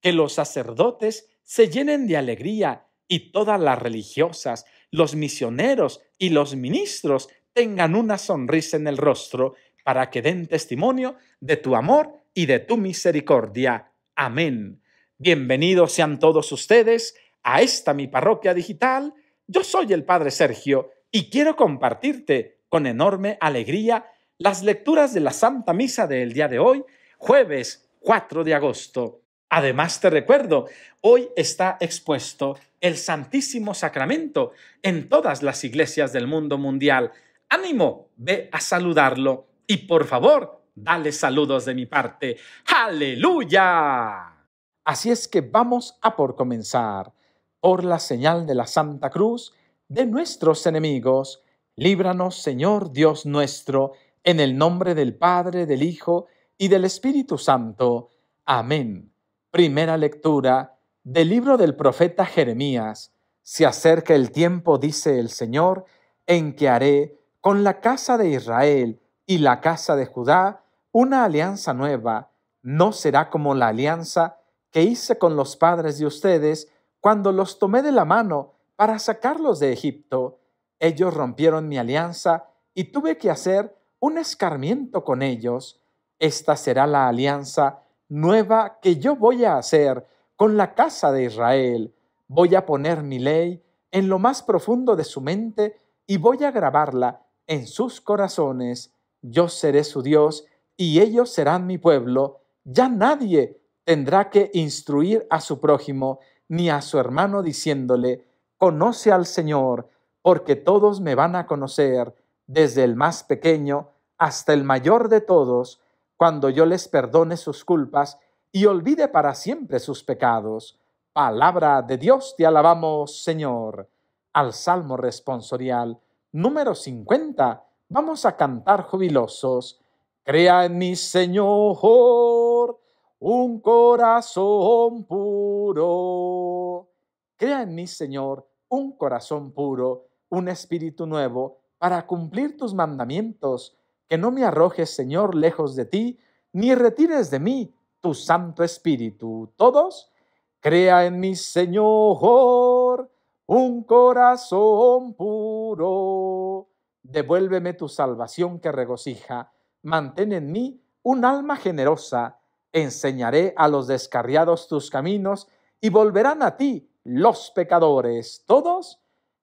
que los sacerdotes se llenen de alegría y todas las religiosas, los misioneros y los ministros tengan una sonrisa en el rostro para que den testimonio de tu amor y de tu misericordia. Amén. Bienvenidos sean todos ustedes a esta mi parroquia digital. Yo soy el Padre Sergio y quiero compartirte con enorme alegría las lecturas de la Santa Misa del día de hoy, jueves 4 de agosto. Además, te recuerdo, hoy está expuesto el Santísimo Sacramento en todas las iglesias del mundo mundial. Ánimo, ve a saludarlo y por favor, dale saludos de mi parte. ¡Aleluya! Así es que vamos a por comenzar. Por la señal de la Santa Cruz de nuestros enemigos, líbranos, Señor Dios nuestro, en el nombre del Padre, del Hijo y del Espíritu Santo. Amén. Primera lectura del libro del profeta Jeremías. Se acerca el tiempo, dice el Señor, en que haré con la casa de Israel y la casa de Judá una alianza nueva. No será como la alianza que hice con los padres de ustedes cuando los tomé de la mano para sacarlos de Egipto. Ellos rompieron mi alianza y tuve que hacer un escarmiento con ellos. Esta será la alianza nueva que yo voy a hacer con la casa de Israel. Voy a poner mi ley en lo más profundo de su mente y voy a grabarla en sus corazones. Yo seré su Dios y ellos serán mi pueblo. Ya nadie tendrá que instruir a su prójimo ni a su hermano diciéndole, conoce al Señor, porque todos me van a conocer, desde el más pequeño hasta el mayor de todos, cuando yo les perdone sus culpas y olvide para siempre sus pecados. Palabra de Dios te alabamos, Señor. Al Salmo responsorial número 50 vamos a cantar jubilosos. Crea en mí, Señor un corazón puro. Crea en mí, Señor un corazón puro, un espíritu nuevo, para cumplir tus mandamientos que no me arrojes, Señor, lejos de ti, ni retires de mí tu Santo Espíritu. Todos, crea en mí, Señor, un corazón puro. Devuélveme tu salvación que regocija. Mantén en mí un alma generosa. Enseñaré a los descarriados tus caminos y volverán a ti los pecadores. Todos,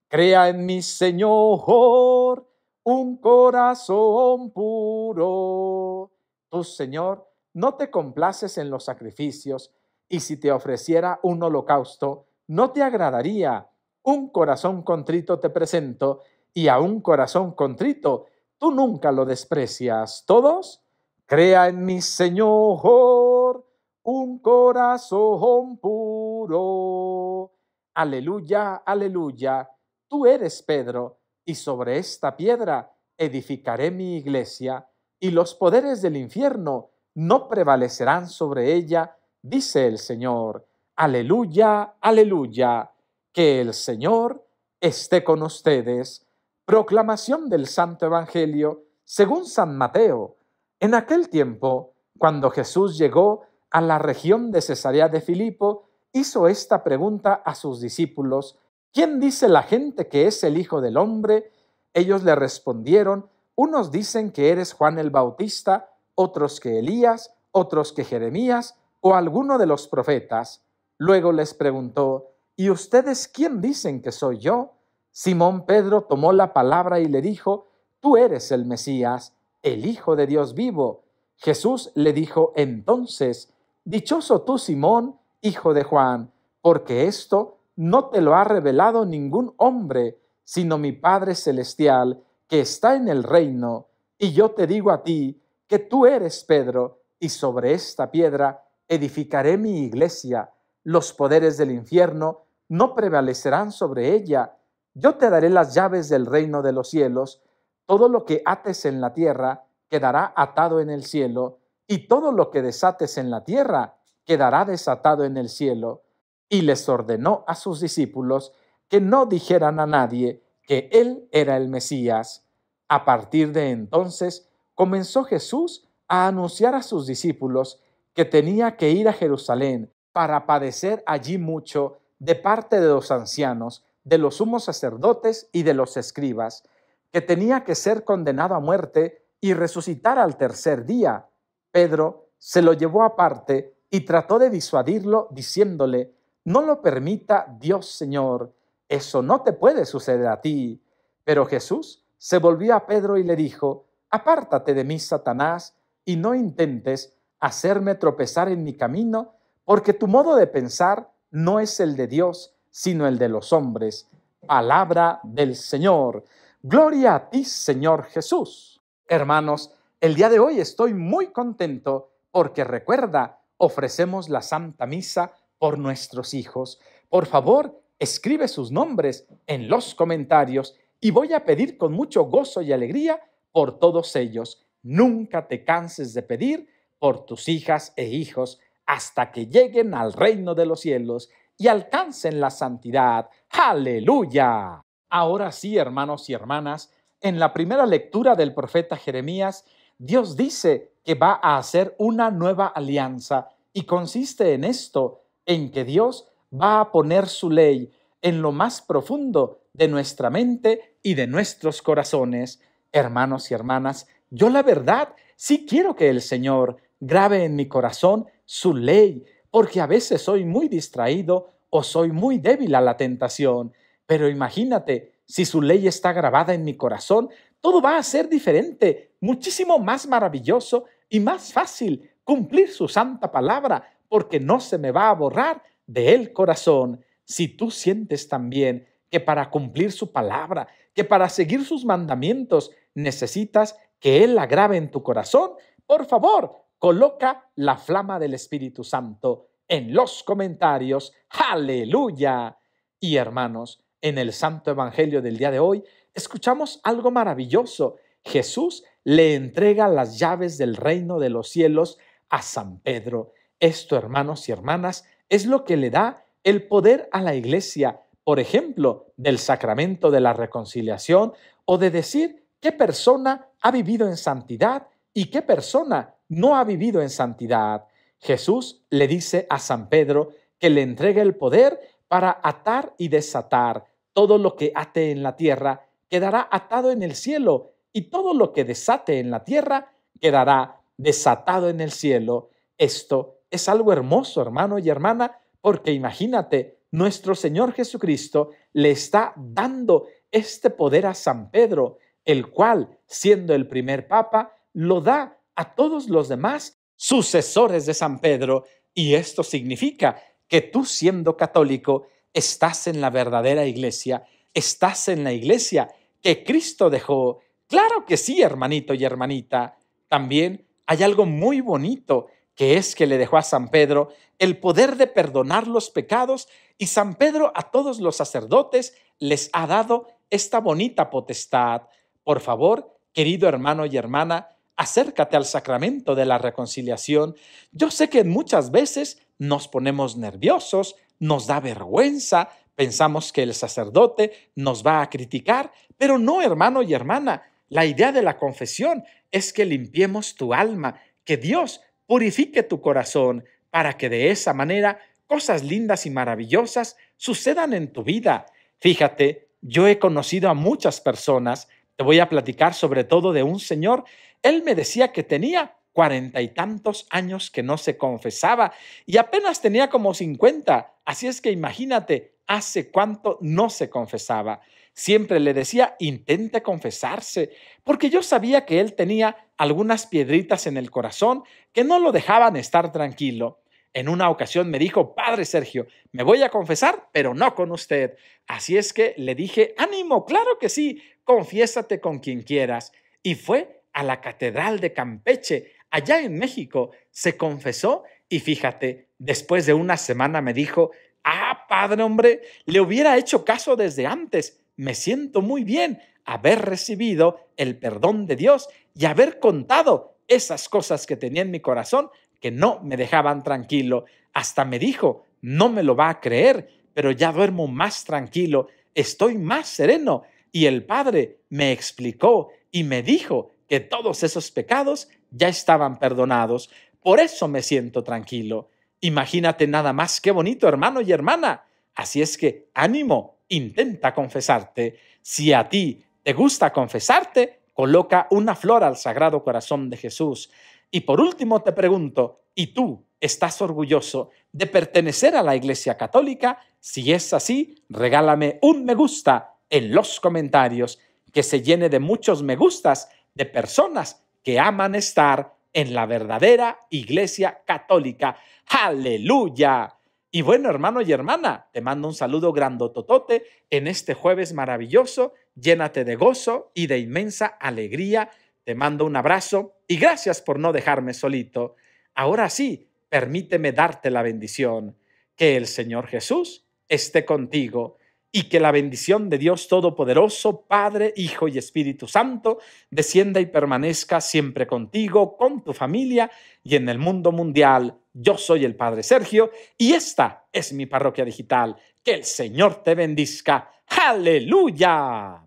crea en mí, Señor, un corazón puro. Tú, Señor, no te complaces en los sacrificios, y si te ofreciera un holocausto, no te agradaría. Un corazón contrito te presento, y a un corazón contrito tú nunca lo desprecias. Todos, crea en mi Señor un corazón puro. Aleluya, aleluya. Tú eres Pedro y sobre esta piedra edificaré mi iglesia, y los poderes del infierno no prevalecerán sobre ella, dice el Señor. Aleluya, aleluya, que el Señor esté con ustedes. Proclamación del Santo Evangelio según San Mateo. En aquel tiempo, cuando Jesús llegó a la región de Cesarea de Filipo, hizo esta pregunta a sus discípulos ¿Quién dice la gente que es el Hijo del Hombre? Ellos le respondieron, unos dicen que eres Juan el Bautista, otros que Elías, otros que Jeremías o alguno de los profetas. Luego les preguntó, ¿y ustedes quién dicen que soy yo? Simón Pedro tomó la palabra y le dijo, Tú eres el Mesías, el Hijo de Dios vivo. Jesús le dijo entonces, Dichoso tú, Simón, hijo de Juan, porque esto no te lo ha revelado ningún hombre, sino mi Padre Celestial, que está en el reino. Y yo te digo a ti, que tú eres Pedro, y sobre esta piedra edificaré mi iglesia. Los poderes del infierno no prevalecerán sobre ella. Yo te daré las llaves del reino de los cielos. Todo lo que ates en la tierra quedará atado en el cielo, y todo lo que desates en la tierra quedará desatado en el cielo y les ordenó a sus discípulos que no dijeran a nadie que él era el Mesías. A partir de entonces comenzó Jesús a anunciar a sus discípulos que tenía que ir a Jerusalén para padecer allí mucho de parte de los ancianos, de los sumos sacerdotes y de los escribas, que tenía que ser condenado a muerte y resucitar al tercer día. Pedro se lo llevó aparte y trató de disuadirlo diciéndole, no lo permita Dios Señor, eso no te puede suceder a ti. Pero Jesús se volvió a Pedro y le dijo, apártate de mí, Satanás, y no intentes hacerme tropezar en mi camino, porque tu modo de pensar no es el de Dios, sino el de los hombres. Palabra del Señor. Gloria a ti, Señor Jesús. Hermanos, el día de hoy estoy muy contento porque recuerda, ofrecemos la Santa Misa por nuestros hijos. Por favor, escribe sus nombres en los comentarios y voy a pedir con mucho gozo y alegría por todos ellos. Nunca te canses de pedir por tus hijas e hijos hasta que lleguen al reino de los cielos y alcancen la santidad. Aleluya. Ahora sí, hermanos y hermanas, en la primera lectura del profeta Jeremías, Dios dice que va a hacer una nueva alianza y consiste en esto, en que Dios va a poner su ley en lo más profundo de nuestra mente y de nuestros corazones. Hermanos y hermanas, yo la verdad sí quiero que el Señor grabe en mi corazón su ley, porque a veces soy muy distraído o soy muy débil a la tentación. Pero imagínate, si su ley está grabada en mi corazón, todo va a ser diferente, muchísimo más maravilloso y más fácil cumplir su santa palabra, porque no se me va a borrar de el corazón. Si tú sientes también que para cumplir su palabra, que para seguir sus mandamientos, necesitas que Él la grabe en tu corazón, por favor, coloca la flama del Espíritu Santo en los comentarios. Aleluya. Y hermanos, en el Santo Evangelio del día de hoy, escuchamos algo maravilloso. Jesús le entrega las llaves del reino de los cielos a San Pedro. Esto, hermanos y hermanas, es lo que le da el poder a la iglesia, por ejemplo, del sacramento de la reconciliación o de decir qué persona ha vivido en santidad y qué persona no ha vivido en santidad. Jesús le dice a San Pedro que le entregue el poder para atar y desatar. Todo lo que ate en la tierra quedará atado en el cielo y todo lo que desate en la tierra quedará desatado en el cielo. Esto es algo hermoso, hermano y hermana, porque imagínate, nuestro Señor Jesucristo le está dando este poder a San Pedro, el cual, siendo el primer papa, lo da a todos los demás sucesores de San Pedro. Y esto significa que tú siendo católico estás en la verdadera iglesia, estás en la iglesia que Cristo dejó. Claro que sí, hermanito y hermanita. También hay algo muy bonito que es que le dejó a San Pedro el poder de perdonar los pecados y San Pedro a todos los sacerdotes les ha dado esta bonita potestad. Por favor, querido hermano y hermana, acércate al sacramento de la reconciliación. Yo sé que muchas veces nos ponemos nerviosos, nos da vergüenza, pensamos que el sacerdote nos va a criticar, pero no, hermano y hermana, la idea de la confesión es que limpiemos tu alma, que Dios purifique tu corazón para que de esa manera cosas lindas y maravillosas sucedan en tu vida. Fíjate, yo he conocido a muchas personas, te voy a platicar sobre todo de un señor, él me decía que tenía cuarenta y tantos años que no se confesaba y apenas tenía como cincuenta, así es que imagínate, hace cuánto no se confesaba. Siempre le decía, intente confesarse, porque yo sabía que él tenía algunas piedritas en el corazón que no lo dejaban estar tranquilo. En una ocasión me dijo, Padre Sergio, me voy a confesar, pero no con usted. Así es que le dije, ánimo, claro que sí, confiésate con quien quieras. Y fue a la Catedral de Campeche, allá en México, se confesó y fíjate, después de una semana me dijo, ah, padre hombre, le hubiera hecho caso desde antes, me siento muy bien haber recibido el perdón de Dios y haber contado esas cosas que tenía en mi corazón que no me dejaban tranquilo. Hasta me dijo, no me lo va a creer, pero ya duermo más tranquilo, estoy más sereno. Y el Padre me explicó y me dijo que todos esos pecados ya estaban perdonados. Por eso me siento tranquilo. Imagínate nada más qué bonito, hermano y hermana. Así es que ánimo, intenta confesarte. Si a ti te gusta confesarte, Coloca una flor al Sagrado Corazón de Jesús. Y por último te pregunto, ¿y tú estás orgulloso de pertenecer a la Iglesia Católica? Si es así, regálame un me gusta en los comentarios, que se llene de muchos me gustas de personas que aman estar en la verdadera Iglesia Católica. Aleluya. Y bueno, hermano y hermana, te mando un saludo grandototote en este jueves maravilloso llénate de gozo y de inmensa alegría. Te mando un abrazo y gracias por no dejarme solito. Ahora sí, permíteme darte la bendición. Que el Señor Jesús esté contigo y que la bendición de Dios Todopoderoso, Padre, Hijo y Espíritu Santo, descienda y permanezca siempre contigo, con tu familia y en el mundo mundial. Yo soy el Padre Sergio y esta es mi parroquia digital. Que el Señor te bendizca Aleluya.